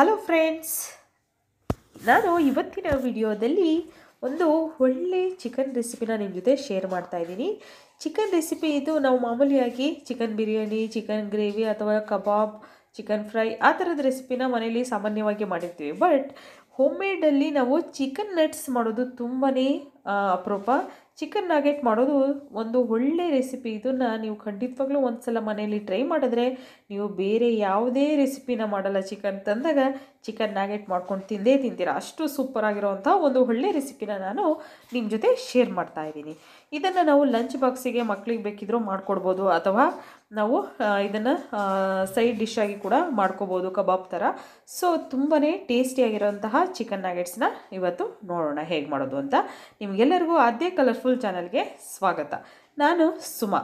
hello friends ನಾನು ಇವತ್ತಿನ ವಿಡಿಯೋದಲ್ಲಿ ಒಂದು ಒಳ್ಳೆ ಚಿಕನ್ ರೆಸಿಪಿನ ನಿಮ್ಮ ಜೊತೆ ಶೇರ್ ಮಾಡ್ತಾ ಇದ್ದೀನಿ ಚಿಕನ್ ರೆಸಿಪಿ ಇದು ನಾವು ಮಾಮೂಲಿಯಾಗಿ ಚಿಕನ್ ಬಿರಿಯಾನಿ ಚಿಕನ್ ಗ್ರೇವಿ ಅಥವಾ ಕಬಾಬ್ ಚಿಕನ್ ಫ್ರೈ ಆ ಥರದ ರೆಸಿಪಿನ ಮನೆಯಲ್ಲಿ ಸಾಮಾನ್ಯವಾಗಿ ಮಾಡಿರ್ತೀವಿ ಬಟ್ ಹೋಮ್ ಮೇಡಲ್ಲಿ ನಾವು ಚಿಕನ್ ನಟ್ಸ್ ಮಾಡೋದು ತುಂಬಾ ಅಪರೂಪ ಚಿಕನ್ ನಾಗೆಟ್ ಮಾಡೋದು ಒಂದು ಒಳ್ಳೆ ರೆಸಿಪಿ ಇದನ್ನು ನೀವು ಖಂಡಿತವಾಗ್ಲೂ ಒಂದು ಸಲ ಮನೆಯಲ್ಲಿ ಟ್ರೈ ಮಾಡಿದ್ರೆ ನೀವು ಬೇರೆ ಯಾವುದೇ ರೆಸಿಪಿನ ಮಾಡಲ್ಲ ಚಿಕನ್ ತಂದಾಗ ಚಿಕನ್ ನ್ಯಾಗೆಟ್ ಮಾಡ್ಕೊಂಡು ತಿಂದೇ ತಿಂತೀರ ಅಷ್ಟು ಸೂಪರಾಗಿರುವಂಥ ಒಂದು ಒಳ್ಳೆ ರೆಸಿಪಿನ ನಾನು ನಿಮ್ಮ ಜೊತೆ ಶೇರ್ ಮಾಡ್ತಾ ಇದ್ದೀನಿ ಇದನ್ನು ನಾವು ಲಂಚ್ ಬಾಕ್ಸಿಗೆ ಮಕ್ಕಳಿಗೆ ಬೇಕಿದ್ರೂ ಮಾಡ್ಕೊಡ್ಬೋದು ಅಥವಾ ನಾವು ಇದನ್ನು ಸೈಡ್ ಆಗಿ ಕೂಡ ಮಾಡ್ಕೋಬೋದು ಕಬಾಬ್ ಥರ ಸೊ ತುಂಬಾ ಟೇಸ್ಟಿಯಾಗಿರೋಂತಹ ಚಿಕನ್ ನಾಗೆಟ್ಸ್ನ ಇವತ್ತು ನೋಡೋಣ ಹೇಗೆ ಮಾಡೋದು ಅಂತ ನಿಮಗೆಲ್ಲರಿಗೂ ಅದೇ ಕಲರ್ಫುಲ್ ಚಾನಲ್ಗೆ ಸ್ವಾಗತ ನಾನು ಸುಮಾ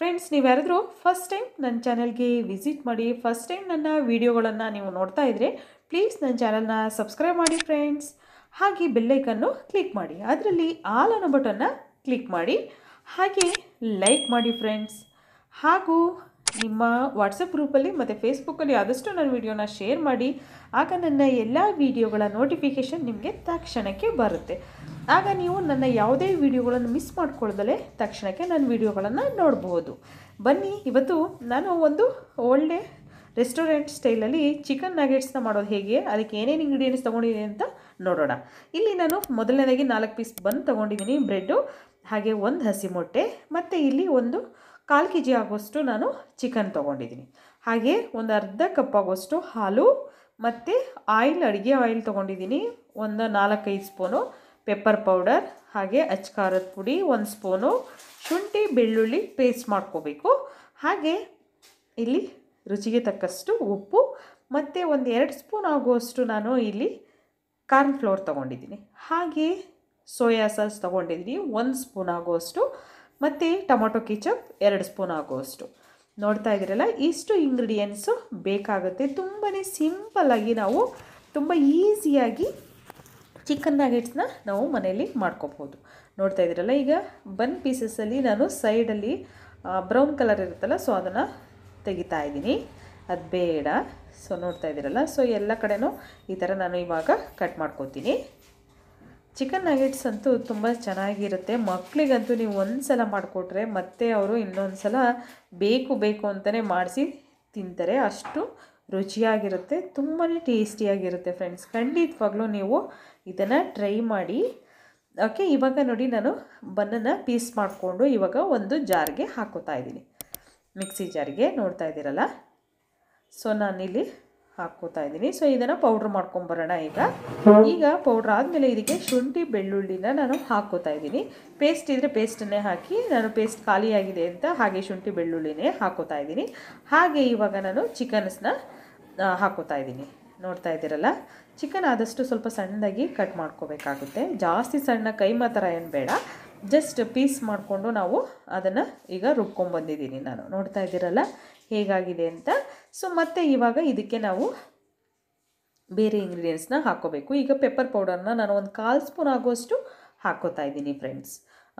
ಫ್ರೆಂಡ್ಸ್ ನೀವು ಯಾರಾದರೂ ಫಸ್ಟ್ ಟೈಮ್ ನನ್ನ ಚಾನಲ್ಗೆ ವಿಸಿಟ್ ಮಾಡಿ ಫಸ್ಟ್ ಟೈಮ್ ನನ್ನ ವೀಡಿಯೋಗಳನ್ನು ನೀವು ನೋಡ್ತಾ ಇದ್ರೆ ಪ್ಲೀಸ್ ನನ್ನ ಚಾನಲ್ನ ಸಬ್ಸ್ಕ್ರೈಬ್ ಮಾಡಿ ಫ್ರೆಂಡ್ಸ್ ಹಾಗೆ ಬೆಲ್ಲೈಕನ್ನು ಕ್ಲಿಕ್ ಮಾಡಿ ಅದರಲ್ಲಿ ಆಲ್ ಅನ್ನೋ ಬಟನ್ನ ಕ್ಲಿಕ್ ಮಾಡಿ ಹಾಗೆ ಲೈಕ್ ಮಾಡಿ ಫ್ರೆಂಡ್ಸ್ ಹಾಗೂ ನಿಮ್ಮ ವಾಟ್ಸಪ್ ಗ್ರೂಪಲ್ಲಿ ಮತ್ತು ಫೇಸ್ಬುಕ್ಕಲ್ಲಿ ಆದಷ್ಟು ನನ್ನ ವಿಡಿಯೋನ ಶೇರ್ ಮಾಡಿ ಆಗ ನನ್ನ ಎಲ್ಲ ವಿಡಿಯೋಗಳ ನೋಟಿಫಿಕೇಷನ್ ನಿಮಗೆ ತಕ್ಷಣಕ್ಕೆ ಬರುತ್ತೆ ಆಗ ನೀವು ನನ್ನ ಯಾವುದೇ ವಿಡಿಯೋಗಳನ್ನು ಮಿಸ್ ಮಾಡ್ಕೊಳ್ದಲೇ ತಕ್ಷಣಕ್ಕೆ ನನ್ನ ವಿಡಿಯೋಗಳನ್ನು ನೋಡಬಹುದು ಬನ್ನಿ ಇವತ್ತು ನಾನು ಒಂದು ಒಳ್ಳೆ ರೆಸ್ಟೋರೆಂಟ್ ಸ್ಟೈಲಲ್ಲಿ ಚಿಕನ್ ನಗೆಟ್ಸ್ನ ಮಾಡೋದು ಹೇಗೆ ಅದಕ್ಕೆ ಏನೇನು ಇಂಗ್ರೀಡಿಯೆಂಟ್ಸ್ ತೊಗೊಂಡಿದ್ದೀನಿ ಅಂತ ನೋಡೋಣ ಇಲ್ಲಿ ನಾನು ಮೊದಲನೇದಾಗಿ ನಾಲ್ಕು ಪೀಸ್ ಬಂದು ತೊಗೊಂಡಿದ್ದೀನಿ ಬ್ರೆಡ್ಡು ಹಾಗೆ ಒಂದು ಹಸಿ ಮೊಟ್ಟೆ ಮತ್ತು ಇಲ್ಲಿ ಒಂದು ಕಾಲು ಕೆ ಜಿ ಆಗುವಷ್ಟು ನಾನು ಚಿಕನ್ ತೊಗೊಂಡಿದ್ದೀನಿ ಹಾಗೆ ಒಂದು ಅರ್ಧ ಕಪ್ ಆಗುವಷ್ಟು ಹಾಲು ಮತ್ತು ಆಯಿಲ್ ಅಡುಗೆ ಆಯಿಲ್ ತೊಗೊಂಡಿದ್ದೀನಿ ಒಂದು ನಾಲ್ಕೈದು ಸ್ಪೂನು ಪೆಪ್ಪರ್ ಪೌಡರ್ ಹಾಗೆ ಅಚ್ಚಕಾರದ ಪುಡಿ ಒಂದು ಸ್ಪೂನು ಶುಂಠಿ ಬೆಳ್ಳುಳ್ಳಿ ಪೇಸ್ಟ್ ಮಾಡ್ಕೋಬೇಕು ಹಾಗೆ ಇಲ್ಲಿ ರುಚಿಗೆ ತಕ್ಕಷ್ಟು ಉಪ್ಪು ಮತ್ತು ಒಂದು ಎರಡು ಸ್ಪೂನ್ ಆಗುವಷ್ಟು ನಾನು ಇಲ್ಲಿ ಕಾರ್ನ್ ಫ್ಲೋರ್ ತೊಗೊಂಡಿದ್ದೀನಿ ಹಾಗೆ ಸೋಯಾ ಸಾಸ್ ತೊಗೊಂಡಿದ್ದೀನಿ ಒಂದು ಸ್ಪೂನ್ ಆಗುವಷ್ಟು ಮತ್ತು ಟೊಮೊಟೊ ಕಿಚಪ್ ಎರಡು ಸ್ಪೂನ್ ಆಗುವಷ್ಟು ನೋಡ್ತಾ ಇದ್ದೀರಲ್ಲ ಇಷ್ಟು ಇಂಗ್ರೀಡಿಯೆಂಟ್ಸು ಬೇಕಾಗುತ್ತೆ ತುಂಬಾ ಸಿಂಪಲ್ಲಾಗಿ ನಾವು ತುಂಬ ಈಸಿಯಾಗಿ ಚಿಕನ್ ನಗೆಟ್ಸ್ನ ನಾವು ಮನೆಯಲ್ಲಿ ಮಾಡ್ಕೋಬೋದು ನೋಡ್ತಾ ಇದ್ದೀರಲ್ಲ ಈಗ ಬನ್ ಪೀಸಸಲ್ಲಿ ನಾನು ಸೈಡಲ್ಲಿ ಬ್ರೌನ್ ಕಲರ್ ಇರುತ್ತಲ್ಲ ಸೊ ಅದನ್ನು ತೆಗಿತಾ ಇದ್ದೀನಿ ಅದು ಬೇಡ ಸೊ ನೋಡ್ತಾ ಇದ್ದೀರಲ್ಲ ಸೊ ಎಲ್ಲ ಕಡೆನೂ ಈ ಥರ ನಾನು ಇವಾಗ ಕಟ್ ಮಾಡ್ಕೊತೀನಿ ಚಿಕನ್ ನಗೆಟ್ಸ್ ಅಂತೂ ತುಂಬ ಚೆನ್ನಾಗಿರುತ್ತೆ ಮಕ್ಕಳಿಗಂತೂ ನೀವು ಒಂದು ಸಲ ಮಾಡಿಕೊಟ್ರೆ ಮತ್ತೆ ಅವರು ಇನ್ನೊಂದು ಸಲ ಬೇಕು ಬೇಕು ಅಂತಲೇ ಮಾಡಿಸಿ ತಿಂತಾರೆ ಅಷ್ಟು ರುಚಿಯಾಗಿರುತ್ತೆ ತುಂಬಾ ಟೇಸ್ಟಿಯಾಗಿರುತ್ತೆ ಫ್ರೆಂಡ್ಸ್ ಖಂಡಿತವಾಗ್ಲೂ ನೀವು ಇದನ್ನು ಟ್ರೈ ಮಾಡಿ ಓಕೆ ಇವಾಗ ನೋಡಿ ನಾನು ಬನ್ನನ್ನು ಪೀಸ್ ಮಾಡಿಕೊಂಡು ಇವಾಗ ಒಂದು ಜಾರ್ಗೆ ಹಾಕೋತಾ ಇದ್ದೀನಿ ಮಿಕ್ಸಿ ಜಾರಿಗೆ ನೋಡ್ತಾ ಇದ್ದೀರಲ್ಲ ಸೊ ನಾನಿಲ್ಲಿ ಹಾಕ್ಕೋತಾ ಇದ್ದೀನಿ ಸೊ ಇದನ್ನು ಪೌಡ್ರ್ ಮಾಡ್ಕೊಂಬರೋಣ ಈಗ ಈಗ ಪೌಡ್ರ್ ಆದಮೇಲೆ ಇದಕ್ಕೆ ಶುಂಠಿ ಬೆಳ್ಳುಳ್ಳಿನ ನಾನು ಹಾಕ್ಕೋತಾ ಇದ್ದೀನಿ ಪೇಸ್ಟ್ ಇದ್ದರೆ ಪೇಸ್ಟನ್ನೇ ಹಾಕಿ ನಾನು ಪೇಸ್ಟ್ ಖಾಲಿಯಾಗಿದೆ ಅಂತ ಹಾಗೆ ಶುಂಠಿ ಬೆಳ್ಳುಳ್ಳಿನೇ ಹಾಕೋತಾ ಇದ್ದೀನಿ ಹಾಗೆ ಇವಾಗ ನಾನು ಚಿಕನ್ಸ್ನ ಹಾಕೋತಾ ಇದ್ದೀನಿ ನೋಡ್ತಾ ಇದ್ದೀರಲ್ಲ ಚಿಕನ್ ಆದಷ್ಟು ಸ್ವಲ್ಪ ಸಣ್ಣದಾಗಿ ಕಟ್ ಮಾಡ್ಕೋಬೇಕಾಗುತ್ತೆ ಜಾಸ್ತಿ ಸಣ್ಣ ಕೈ ಮಾತ್ರ ಏನು ಬೇಡ ಜಸ್ಟ್ ಪೀಸ್ ಮಾಡಿಕೊಂಡು ನಾವು ಅದನ್ನು ಈಗ ರುಬ್ಕೊಂಡ್ಬಂದಿದ್ದೀನಿ ನಾನು ನೋಡ್ತಾ ಇದ್ದೀರಲ್ಲ ಹೇಗಾಗಿದೆ ಅಂತ ಸೊ ಮತ್ತೆ ಇವಾಗ ಇದಕ್ಕೆ ನಾವು ಬೇರೆ ಇಂಗ್ರೀಡಿಯೆಂಟ್ಸ್ನ ಹಾಕೋಬೇಕು ಈಗ ಪೆಪ್ಪರ್ ಪೌಡರ್ನ ನಾನು ಒಂದು ಕಾಲು ಸ್ಪೂನ್ ಆಗುವಷ್ಟು ಹಾಕೋತಾ ಇದ್ದೀನಿ ಫ್ರೆಂಡ್ಸ್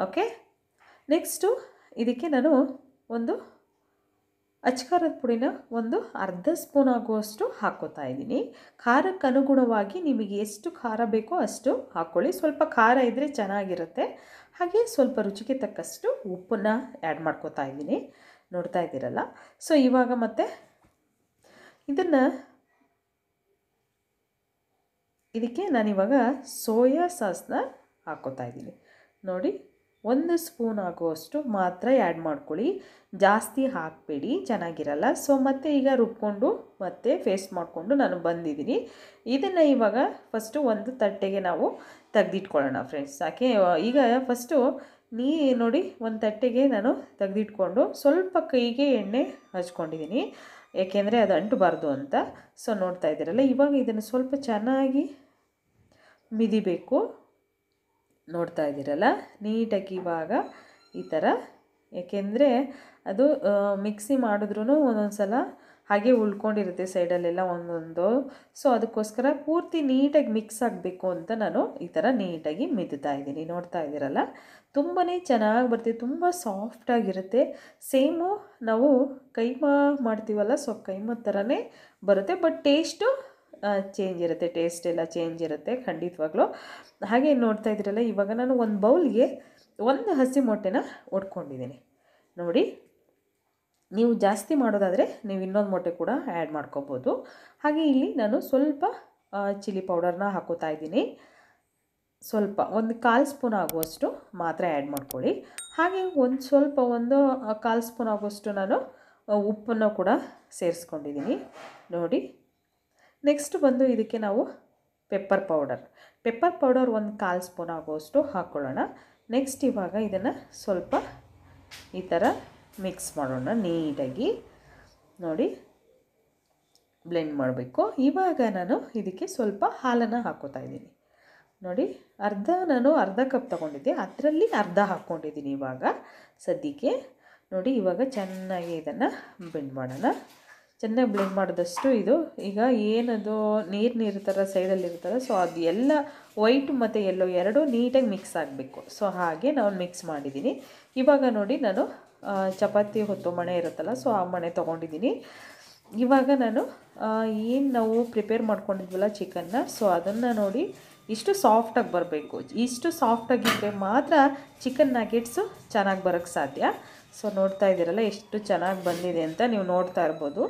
ಓಕೆ ನೆಕ್ಸ್ಟು ಇದಕ್ಕೆ ನಾನು ಒಂದು ಅಚ್ಕಾರದ ಪುಡಿನ ಒಂದು ಅರ್ಧ ಸ್ಪೂನ್ ಆಗುವಷ್ಟು ಹಾಕೋತಾ ಇದ್ದೀನಿ ಖಾರಕ್ಕೆ ಅನುಗುಣವಾಗಿ ನಿಮಗೆ ಎಷ್ಟು ಖಾರ ಬೇಕೋ ಅಷ್ಟು ಹಾಕ್ಕೊಳ್ಳಿ ಸ್ವಲ್ಪ ಖಾರ ಇದ್ದರೆ ಚೆನ್ನಾಗಿರುತ್ತೆ ಹಾಗೆ ಸ್ವಲ್ಪ ರುಚಿಗೆ ತಕ್ಕಷ್ಟು ಉಪ್ಪನ್ನ ಆ್ಯಡ್ ಮಾಡ್ಕೋತಾ ಇದ್ದೀನಿ ನೋಡ್ತಾ ಇದ್ದೀರಲ್ಲ ಸೊ ಇವಾಗ ಮತ್ತೆ ಇದನ್ನು ಇದಕ್ಕೆ ನಾನಿವಾಗ ಸೋಯಾ ಸಾಸ್ನ ಹಾಕೋತಾ ಇದ್ದೀನಿ ನೋಡಿ ಒಂದು ಸ್ಪೂನ್ ಆಗುವಷ್ಟು ಮಾತ್ರ ಆ್ಯಡ್ ಮಾಡ್ಕೊಳ್ಳಿ ಜಾಸ್ತಿ ಹಾಕಬೇಡಿ ಚೆನ್ನಾಗಿರಲ್ಲ ಸೊ ಮತ್ತೆ ಈಗ ರುಬ್ಕೊಂಡು ಮತ್ತೆ ಫೇಸ್ಟ್ ಮಾಡಿಕೊಂಡು ನಾನು ಬಂದಿದ್ದೀನಿ ಇದನ್ನು ಇವಾಗ ಫಸ್ಟು ಒಂದು ತಟ್ಟೆಗೆ ನಾವು ತೆಗೆದಿಟ್ಕೊಳ್ಳೋಣ ಫ್ರೆಂಡ್ಸ್ ಯಾಕೆ ಈಗ ಫಸ್ಟು ನೀ ನೋಡಿ ಒಂದು ತಟ್ಟೆಗೆ ನಾನು ತೆಗೆದಿಟ್ಕೊಂಡು ಸ್ವಲ್ಪ ಕೈಗೆ ಎಣ್ಣೆ ಹಚ್ಕೊಂಡಿದ್ದೀನಿ ಏಕೆಂದರೆ ಅದು ಅಂಟಬಾರ್ದು ಅಂತ ಸೊ ನೋಡ್ತಾ ಇದ್ದೀರಲ್ಲ ಇವಾಗ ಇದನ್ನು ಸ್ವಲ್ಪ ಚೆನ್ನಾಗಿ ಮಿದಿಬೇಕು ನೋಡ್ತಾ ಇದ್ದೀರಲ್ಲ ನೀಟಾಗಿ ಇವಾಗ ಈ ಥರ ಏಕೆಂದರೆ ಅದು ಮಿಕ್ಸಿ ಮಾಡಿದ್ರೂ ಒಂದೊಂದು ಸಲ ಹಾಗೆ ಉಳ್ಕೊಂಡಿರುತ್ತೆ ಸೈಡಲ್ಲೆಲ್ಲ ಒಂದೊಂದು ಸೊ ಅದಕ್ಕೋಸ್ಕರ ಪೂರ್ತಿ ನೀಟಾಗಿ ಮಿಕ್ಸ್ ಆಗಬೇಕು ಅಂತ ನಾನು ಈ ಥರ ನೀಟಾಗಿ ಮಿದುತ್ತಾ ಇದ್ದೀನಿ ನೋಡ್ತಾ ಇದ್ದೀರಲ್ಲ ತುಂಬಾ ಚೆನ್ನಾಗಿ ಬರ್ತೀವಿ ತುಂಬ ಸಾಫ್ಟಾಗಿರುತ್ತೆ ಸೇಮು ನಾವು ಕೈಮಾ ಮಾಡ್ತೀವಲ್ಲ ಸೊ ಕೈಮ ಥರನೇ ಬರುತ್ತೆ ಬಟ್ ಟೇಸ್ಟು ಚೇಂಜ್ ಇರುತ್ತೆ ಟೇಸ್ಟ್ ಎಲ್ಲ ಚೇಂಜ್ ಇರುತ್ತೆ ಖಂಡಿತವಾಗ್ಲೂ ಹಾಗೆ ನೋಡ್ತಾ ಇದ್ರಲ್ಲ ಇವಾಗ ನಾನು ಒಂದು ಬೌಲ್ಗೆ ಒಂದು ಹಸಿ ಮೊಟ್ಟೆನ ಒಡ್ಕೊಂಡಿದ್ದೀನಿ ನೋಡಿ ನೀವು ಜಾಸ್ತಿ ಮಾಡೋದಾದರೆ ನೀವು ಇನ್ನೊಂದು ಮೊಟ್ಟೆ ಕೂಡ ಆ್ಯಡ್ ಮಾಡ್ಕೋಬೋದು ಹಾಗೆ ಇಲ್ಲಿ ನಾನು ಸ್ವಲ್ಪ ಚಿಲ್ಲಿ ಪೌಡರ್ನ ಹಾಕೋತಾ ಇದ್ದೀನಿ ಸ್ವಲ್ಪ ಒಂದು ಕಾಲು ಸ್ಪೂನ್ ಆಗುವಷ್ಟು ಮಾತ್ರ ಆ್ಯಡ್ ಮಾಡ್ಕೊಳ್ಳಿ ಹಾಗೆ ಒಂದು ಸ್ವಲ್ಪ ಒಂದು ಕಾಲು ಸ್ಪೂನ್ ಆಗುವಷ್ಟು ನಾನು ಉಪ್ಪನ್ನು ಕೂಡ ಸೇರಿಸ್ಕೊಂಡಿದ್ದೀನಿ ನೋಡಿ ನೆಕ್ಸ್ಟ್ ಬಂದು ಇದಕ್ಕೆ ನಾವು ಪೆಪ್ಪರ್ ಪೌಡರ್ ಪೆಪ್ಪರ್ ಪೌಡರ್ ಒಂದು ಕಾಲು ಸ್ಪೂನ್ ಆಗುವಷ್ಟು ಹಾಕ್ಕೊಳ್ಳೋಣ ನೆಕ್ಸ್ಟ್ ಇವಾಗ ಇದನ್ನು ಸ್ವಲ್ಪ ಈ ಥರ ಮಿಕ್ಸ್ ಮಾಡೋಣ ನೀಟಾಗಿ ನೋಡಿ ಬ್ಲೆಂಡ್ ಮಾಡಬೇಕು ಇವಾಗ ನಾನು ಇದಕ್ಕೆ ಸ್ವಲ್ಪ ಹಾಲನ್ನು ಹಾಕೋತಾ ಇದ್ದೀನಿ ನೋಡಿ ಅರ್ಧ ನಾನು ಅರ್ಧ ಕಪ್ ತೊಗೊಂಡಿದ್ದೆ ಅದರಲ್ಲಿ ಅರ್ಧ ಹಾಕ್ಕೊಂಡಿದ್ದೀನಿ ಇವಾಗ ಸದ್ಯಕ್ಕೆ ನೋಡಿ ಇವಾಗ ಚೆನ್ನಾಗಿ ಇದನ್ನು ಬ್ಲೆಂಡ್ ಮಾಡೋಣ ಚೆನ್ನಾಗಿ ಬ್ಲೆಂಡ್ ಮಾಡಿದಷ್ಟು ಇದು ಈಗ ಏನದು ನೀರು ನೀರು ಥರ ಸೈಡಲ್ಲಿ ಇರುತ್ತಲ್ಲ ಸೊ ಅದು ಎಲ್ಲ ವೈಟ್ ಮತ್ತು ಎಲ್ಲೋ ಎರಡೂ ನೀಟಾಗಿ ಮಿಕ್ಸ್ ಆಗಬೇಕು ಸೊ ಹಾಗೆ ನಾನು ಮಿಕ್ಸ್ ಮಾಡಿದ್ದೀನಿ ಇವಾಗ ನೋಡಿ ನಾನು ಚಪಾತಿ ಹೊತ್ತು ಮಣೆ ಇರುತ್ತಲ್ಲ ಸೊ ಆ ಮಣೆ ತೊಗೊಂಡಿದ್ದೀನಿ ಇವಾಗ ನಾನು ಏನು ನಾವು ಪ್ರಿಪೇರ್ ಮಾಡ್ಕೊಂಡಿದ್ವಲ್ಲ ಚಿಕನ್ನ ಸೊ ಅದನ್ನು ನೋಡಿ ಇಷ್ಟು ಸಾಫ್ಟಾಗಿ ಬರಬೇಕು ಇಷ್ಟು ಸಾಫ್ಟಾಗಿದ್ದರೆ ಮಾತ್ರ ಚಿಕನ್ ನಗೆಟ್ಸು ಚೆನ್ನಾಗಿ ಬರೋಕ್ಕೆ ಸಾಧ್ಯ ಸೊ ನೋಡ್ತಾ ಇದ್ದೀರಲ್ಲ ಎಷ್ಟು ಚೆನ್ನಾಗಿ ಬಂದಿದೆ ಅಂತ ನೀವು ನೋಡ್ತಾ ಇರ್ಬೋದು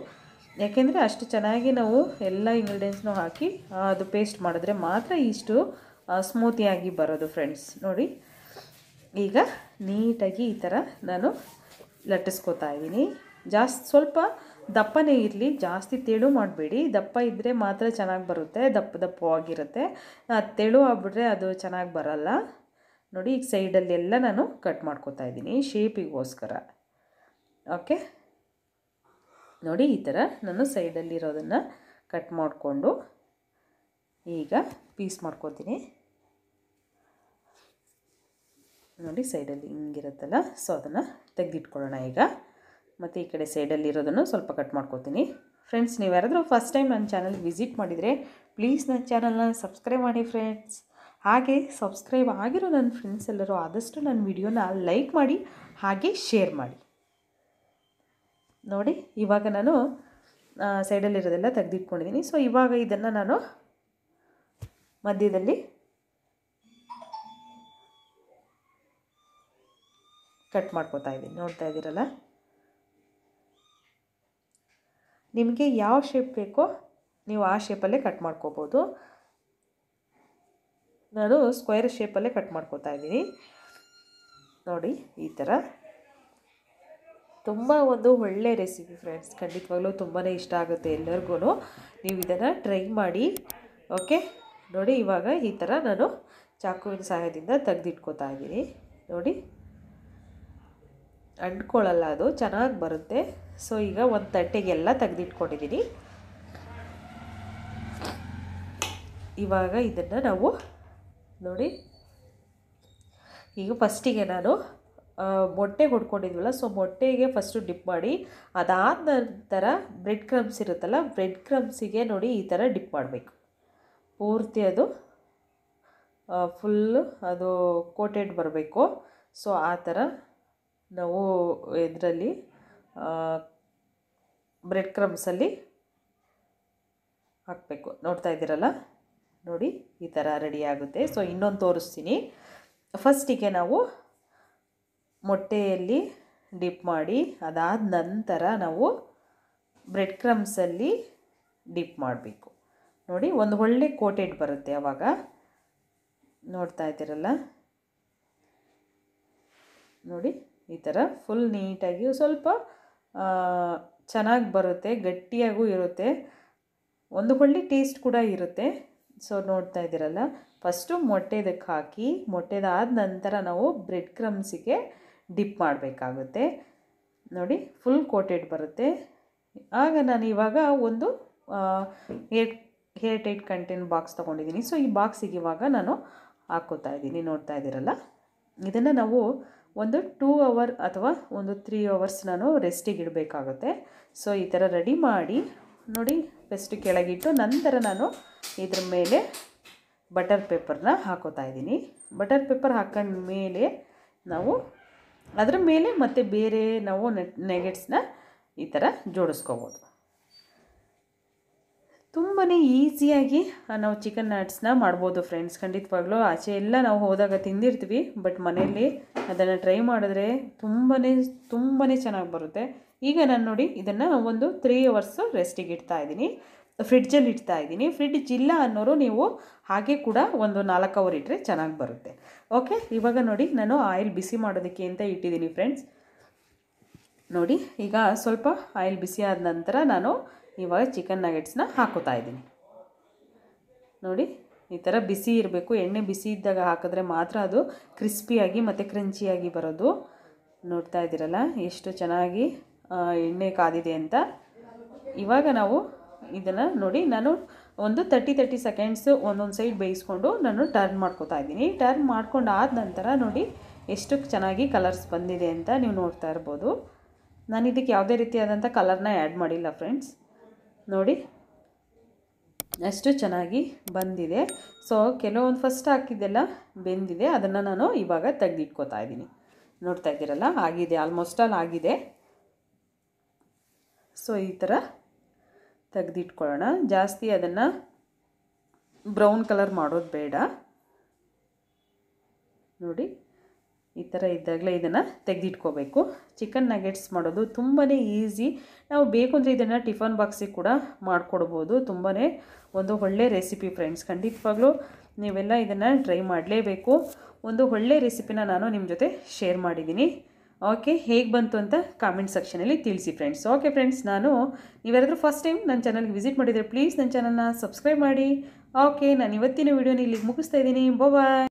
ಯಾಕೆಂದರೆ ಅಷ್ಟು ಚೆನ್ನಾಗಿ ನಾವು ಎಲ್ಲ ಇಂಗ್ರೀಡಿಯೆಂಟ್ಸ್ನು ಹಾಕಿ ಅದು ಪೇಸ್ಟ್ ಮಾಡಿದ್ರೆ ಮಾತ್ರ ಇಷ್ಟು ಸ್ಮೂತಿಯಾಗಿ ಬರೋದು ಫ್ರೆಂಡ್ಸ್ ನೋಡಿ ಈಗ ನೀಟಾಗಿ ಈ ಥರ ನಾನು ಲಟ್ಟಿಸ್ಕೋತಾ ಇದ್ದೀನಿ ಜಾಸ್ತಿ ಸ್ವಲ್ಪ ದಪ್ಪನೇ ಇರಲಿ ಜಾಸ್ತಿ ತೆಳು ಮಾಡಬೇಡಿ ದಪ್ಪ ಇದ್ದರೆ ಮಾತ್ರ ಚೆನ್ನಾಗಿ ಬರುತ್ತೆ ದಪ್ಪ ದಪ್ಪವಾಗಿರುತ್ತೆ ತೆಳು ಆಗ್ಬಿಟ್ರೆ ಅದು ಚೆನ್ನಾಗಿ ಬರಲ್ಲ ನೋಡಿ ಈಗ ಸೈಡಲ್ಲೆಲ್ಲ ನಾನು ಕಟ್ ಮಾಡ್ಕೋತಾ ಇದ್ದೀನಿ ಶೇಪಿಗೋಸ್ಕರ ಓಕೆ ನೋಡಿ ಈ ಥರ ನಾನು ಸೈಡಲ್ಲಿರೋದನ್ನು ಕಟ್ ಮಾಡಿಕೊಂಡು ಈಗ ಪೀಸ್ ಮಾಡ್ಕೋತೀನಿ ನೋಡಿ ಸೈಡಲ್ಲಿ ಹಿಂಗಿರುತ್ತಲ್ಲ ಸೊ ಅದನ್ನು ತೆಗೆದಿಟ್ಕೊಳ್ಳೋಣ ಈಗ ಮತ್ತು ಈ ಕಡೆ ಸೈಡಲ್ಲಿರೋದನ್ನು ಸ್ವಲ್ಪ ಕಟ್ ಮಾಡ್ಕೋತೀನಿ ಫ್ರೆಂಡ್ಸ್ ನೀವು ಯಾರಾದರೂ ಫಸ್ಟ್ ಟೈಮ್ ನನ್ನ ಚಾನಲ್ ವಿಸಿಟ್ ಮಾಡಿದರೆ ಪ್ಲೀಸ್ ನನ್ನ ಚಾನಲ್ನ ಸಬ್ಸ್ಕ್ರೈಬ್ ಮಾಡಿ ಫ್ರೆಂಡ್ಸ್ ಹಾಗೆ ಸಬ್ಸ್ಕ್ರೈಬ್ ಆಗಿರೋ ನನ್ನ ಫ್ರೆಂಡ್ಸ್ ಎಲ್ಲರೂ ಆದಷ್ಟು ನನ್ನ ವಿಡಿಯೋನ ಲೈಕ್ ಮಾಡಿ ಹಾಗೆ ಶೇರ್ ಮಾಡಿ ನೋಡಿ ಇವಾಗ ನಾನು ಸೈಡಲ್ಲಿರೋದೆಲ್ಲ ತೆಗೆದಿಟ್ಕೊಂಡಿದ್ದೀನಿ ಸೊ ಇವಾಗ ಇದನ್ನು ನಾನು ಮಧ್ಯದಲ್ಲಿ ಕಟ್ ಮಾಡ್ಕೋತಾ ಇದ್ದೀನಿ ನೋಡ್ತಾ ಇದ್ದೀರಲ್ಲ ನಿಮಗೆ ಯಾವ ಶೇಪ್ ಬೇಕೋ ನೀವು ಆ ಶೇಪಲ್ಲೇ ಕಟ್ ಮಾಡ್ಕೋಬೋದು ನಾನು ಸ್ಕ್ವೇರ್ ಶೇಪಲ್ಲೇ ಕಟ್ ಮಾಡ್ಕೊತಾ ಇದ್ದೀನಿ ನೋಡಿ ಈ ಥರ ತುಂಬ ಒಂದು ಒಳ್ಳೆ ರೆಸಿಪಿ ಫ್ರೆಂಡ್ಸ್ ಖಂಡಿತವಾಗ್ಲೂ ತುಂಬಾ ಇಷ್ಟ ಆಗುತ್ತೆ ಎಲ್ಲರಿಗೂ ನೀವು ಇದನ್ನು ಟ್ರೈ ಮಾಡಿ ಓಕೆ ನೋಡಿ ಇವಾಗ ಈ ಥರ ನಾನು ಚಾಕುವಿನ ಸಹಾಯದಿಂದ ತೆಗೆದಿಟ್ಕೋತಾ ಇದ್ದೀನಿ ನೋಡಿ ಅಂಟ್ಕೊಳ್ಳಲ್ಲ ಅದು ಚೆನ್ನಾಗಿ ಬರುತ್ತೆ ಸೊ ಈಗ ಒಂದು ತಟ್ಟೆಗೆಲ್ಲ ತೆಗೆದಿಟ್ಕೊಂಡಿದ್ದೀನಿ ಇವಾಗ ಇದನ್ನು ನಾವು ನೋಡಿ ಈಗ ಫಸ್ಟಿಗೆ ನಾನು ಮೊಟ್ಟೆ ಹೊಡ್ಕೊಂಡಿದ್ವಲ್ಲ ಸೊ ಮೊಟ್ಟೆಗೆ ಫಸ್ಟು ಡಿಪ್ ಮಾಡಿ ಅದಾದ ನಂತರ ಬ್ರೆಡ್ ಕ್ರಮ್ಸ್ ಇರುತ್ತಲ್ಲ ಬ್ರೆಡ್ ಕ್ರಮ್ಸಿಗೆ ನೋಡಿ ಈ ಥರ ಡಿಪ್ ಮಾಡಬೇಕು ಪೂರ್ತಿ ಅದು ಫುಲ್ಲು ಅದು ಕೋಟೆಡ್ ಬರಬೇಕು ಸೊ ಆ ಥರ ನಾವು ಇದರಲ್ಲಿ ಬ್ರೆಡ್ ಕ್ರಮ್ಸಲ್ಲಿ ಹಾಕಬೇಕು ನೋಡ್ತಾ ಇದ್ದೀರಲ್ಲ ನೋಡಿ ಈ ಥರ ರೆಡಿ ಆಗುತ್ತೆ ಸೊ ಇನ್ನೊಂದು ತೋರಿಸ್ತೀನಿ ಫಸ್ಟಿಗೆ ನಾವು ಮೊಟ್ಟೆಯಲ್ಲಿ ಡಿಪ್ ಮಾಡಿ ಅದಾದ ನಂತರ ನಾವು ಬ್ರೆಡ್ ಕ್ರಮ್ಸಲ್ಲಿ ಡಿಪ್ ಮಾಡಬೇಕು ನೋಡಿ ಒಂದು ಒಳ್ಳೆ ಕೋಟೆಡ್ ಬರುತ್ತೆ ಆವಾಗ ನೋಡ್ತಾ ಇದ್ದೀರಲ್ಲ ನೋಡಿ ಈ ಥರ ಫುಲ್ ನೀಟಾಗಿ ಸ್ವಲ್ಪ ಚೆನ್ನಾಗಿ ಬರುತ್ತೆ ಗಟ್ಟಿಯಾಗೂ ಇರುತ್ತೆ ಒಂದು ಒಳ್ಳೆ ಟೇಸ್ಟ್ ಕೂಡ ಇರುತ್ತೆ ಸೊ ನೋಡ್ತಾ ಇದ್ದೀರಲ್ಲ ಫಸ್ಟು ಮೊಟ್ಟೆದಕ್ಕೆ ಹಾಕಿ ಮೊಟ್ಟೆದಾದ ನಂತರ ನಾವು ಬ್ರೆಡ್ ಕ್ರಮ್ಸಿಗೆ ಡಿಪ್ ಮಾಡಬೇಕಾಗುತ್ತೆ ನೋಡಿ ಫುಲ್ ಕೋಟೆಡ್ ಬರುತ್ತೆ ಆಗ ನಾನು ಇವಾಗ ಒಂದು ಏರ್ ಹೇರ್ ಟೈಟ್ ಕಂಟೆಂಟ್ ಬಾಕ್ಸ್ ತೊಗೊಂಡಿದ್ದೀನಿ ಸೊ ಈ ಬಾಕ್ಸಿಗೆ ಇವಾಗ ನಾನು ಹಾಕೋತಾ ಇದ್ದೀನಿ ನೋಡ್ತಾ ಇದ್ದೀರಲ್ಲ ಇದನ್ನು ನಾವು ಒಂದು ಟೂ ಅವರ್ ಅಥವಾ ಒಂದು ತ್ರೀ ಅವರ್ಸ್ ನಾನು ರೆಸ್ಟಿಗೆ ಇಡಬೇಕಾಗುತ್ತೆ ಸೊ ಈ ಥರ ರೆಡಿ ಮಾಡಿ ನೋಡಿ ಫಸ್ಟ್ ಕೆಳಗಿಟ್ಟು ನಂತರ ನಾನು ಇದ್ರ ಮೇಲೆ ಬಟರ್ ಪೇಪರ್ನ ಹಾಕೋತಾ ಇದ್ದೀನಿ ಬಟರ್ ಪೇಪರ್ ಹಾಕೊಂಡ ಮೇಲೆ ನಾವು ಅದರ ಮೇಲೆ ಮತ್ತೆ ಬೇರೆ ನಾವು ನೆಗೆಟ್ಸ್ನ ಈ ಥರ ಜೋಡಿಸ್ಕೋಬೋದು ತುಂಬಾ ಈಸಿಯಾಗಿ ನಾವು ಚಿಕನ್ ನಟ್ಸ್ನ ಮಾಡ್ಬೋದು ಫ್ರೆಂಡ್ಸ್ ಖಂಡಿತವಾಗ್ಲೂ ಆಚೆ ಎಲ್ಲ ನಾವು ಹೋದಾಗ ತಿಂದಿರ್ತೀವಿ ಬಟ್ ಮನೆಯಲ್ಲಿ ಅದನ್ನು ಟ್ರೈ ಮಾಡಿದ್ರೆ ತುಂಬಾ ತುಂಬಾ ಚೆನ್ನಾಗಿ ಬರುತ್ತೆ ಈಗ ನಾನು ನೋಡಿ ಇದನ್ನು ಒಂದು ತ್ರೀ ಅವರ್ಸು ರೆಸ್ಟಿಗೆ ಇಡ್ತಾ ಇದ್ದೀನಿ ಫ್ರಿಡ್ಜಲ್ಲಿ ಇಡ್ತಾ ಇದ್ದೀನಿ ಫ್ರಿಡ್ಜ್ ಇಲ್ಲ ಅನ್ನೋರು ನೀವು ಹಾಗೆ ಕೂಡ ಒಂದು ನಾಲ್ಕು ಅವರ್ ಇಟ್ಟರೆ ಚೆನ್ನಾಗಿ ಬರುತ್ತೆ ಓಕೆ ಇವಾಗ ನೋಡಿ ನಾನು ಆಯಿಲ್ ಬಿಸಿ ಮಾಡೋದಕ್ಕೆ ಅಂತ ಇಟ್ಟಿದ್ದೀನಿ ಫ್ರೆಂಡ್ಸ್ ನೋಡಿ ಈಗ ಸ್ವಲ್ಪ ಆಯಿಲ್ ಬಿಸಿ ಆದ ನಂತರ ನಾನು ಇವಾಗ ಚಿಕನ್ ನಗೆಟ್ಸ್ನ ಹಾಕೋತಾ ಇದ್ದೀನಿ ನೋಡಿ ಈ ಥರ ಬಿಸಿ ಇರಬೇಕು ಎಣ್ಣೆ ಬಿಸಿ ಇದ್ದಾಗ ಹಾಕಿದ್ರೆ ಮಾತ್ರ ಅದು ಕ್ರಿಸ್ಪಿಯಾಗಿ ಮತ್ತು ಕ್ರಂಚಿಯಾಗಿ ಬರೋದು ನೋಡ್ತಾ ಇದ್ದೀರಲ್ಲ ಎಷ್ಟು ಚೆನ್ನಾಗಿ ಎಣ್ಣೆ ಕಾದಿದೆ ಅಂತ ಇವಾಗ ನಾವು ಇದನ್ನು ನೋಡಿ ನಾನು ಒಂದು ತರ್ಟಿ ತರ್ಟಿ ಸೆಕೆಂಡ್ಸು ಒಂದೊಂದು ಸೈಡ್ ಬೇಯಿಸ್ಕೊಂಡು ನಾನು ಟರ್ನ್ ಮಾಡ್ಕೋತಾ ಇದ್ದೀನಿ ಟರ್ನ್ ಮಾಡ್ಕೊಂಡು ಆದ ನಂತರ ನೋಡಿ ಎಷ್ಟು ಚೆನ್ನಾಗಿ ಕಲರ್ಸ್ ಬಂದಿದೆ ಅಂತ ನೀವು ನೋಡ್ತಾ ಇರ್ಬೋದು ನಾನು ಇದಕ್ಕೆ ಯಾವುದೇ ರೀತಿಯಾದಂಥ ಕಲರ್ನ ಆ್ಯಡ್ ಮಾಡಿಲ್ಲ ಫ್ರೆಂಡ್ಸ್ ನೋಡಿ ಅಷ್ಟು ಚೆನ್ನಾಗಿ ಬಂದಿದೆ ಸೊ ಕೆಲವೊಂದು ಫಸ್ಟ್ ಹಾಕಿದ್ದೆಲ್ಲ ಬೆಂದಿದೆ ಅದನ್ನು ನಾನು ಇವಾಗ ತೆಗೆದಿಟ್ಕೋತಾ ಇದ್ದೀನಿ ನೋಡ್ತಾ ಇದ್ದೀರಲ್ಲ ಆಗಿದೆ ಆಲ್ಮೋಸ್ಟ್ ಆಲ್ ಆಗಿದೆ ಸೊ ಈ ಥರ ತೆಗೆದಿಟ್ಕೊಳ್ಳೋಣ ಜಾಸ್ತಿ ಅದನ್ನು ಬ್ರೌನ್ ಕಲರ್ ಮಾಡೋದು ಬೇಡ ನೋಡಿ ಈ ಥರ ಇದ್ದಾಗಲೇ ಇದನ್ನು ತೆಗೆದಿಟ್ಕೋಬೇಕು ಚಿಕನ್ ನಗೆಟ್ಸ್ ಮಾಡೋದು ತುಂಬಾ ಈಸಿ ನಾವು ಬೇಕು ಅಂದರೆ ಇದನ್ನು ಟಿಫನ್ ಬಾಕ್ಸಿಗೆ ಕೂಡ ಮಾಡಿಕೊಡ್ಬೋದು ತುಂಬಾ ಒಂದು ಒಳ್ಳೆ ರೆಸಿಪಿ ಫ್ರೆಂಡ್ಸ್ ಖಂಡಿತವಾಗ್ಲೂ ನೀವೆಲ್ಲ ಇದನ್ನು ಟ್ರೈ ಮಾಡಲೇಬೇಕು ಒಂದು ಒಳ್ಳೆ ರೆಸಿಪಿನ ನಾನು ನಿಮ್ಮ ಜೊತೆ ಶೇರ್ ಮಾಡಿದ್ದೀನಿ ಓಕೆ ಹೇಗೆ ಬಂತು ಅಂತ ಕಾಮೆಂಟ್ ಸೆಕ್ಷನಲ್ಲಿ ತಿಳಿಸಿ ಫ್ರೆಂಡ್ಸ್ ಓಕೆ ಫ್ರೆಂಡ್ಸ್ ನಾನು ನೀವು ಫಸ್ಟ್ ಟೈಮ್ ನನ್ನ ಚಾನಲ್ಗೆ ವಿಸಿಟ್ ಮಾಡಿದರೆ ಪ್ಲೀಸ್ ನನ್ನ ಚಾನಲ್ನ ಸಬ್ಸ್ಕ್ರೈಬ್ ಮಾಡಿ ಓಕೆ ನಾನು ಇವತ್ತಿನ ವೀಡಿಯೋನ ಇಲ್ಲಿಗೆ ಮುಗಿಸ್ತಾ ಇದ್ದೀನಿ ಬಾಯ್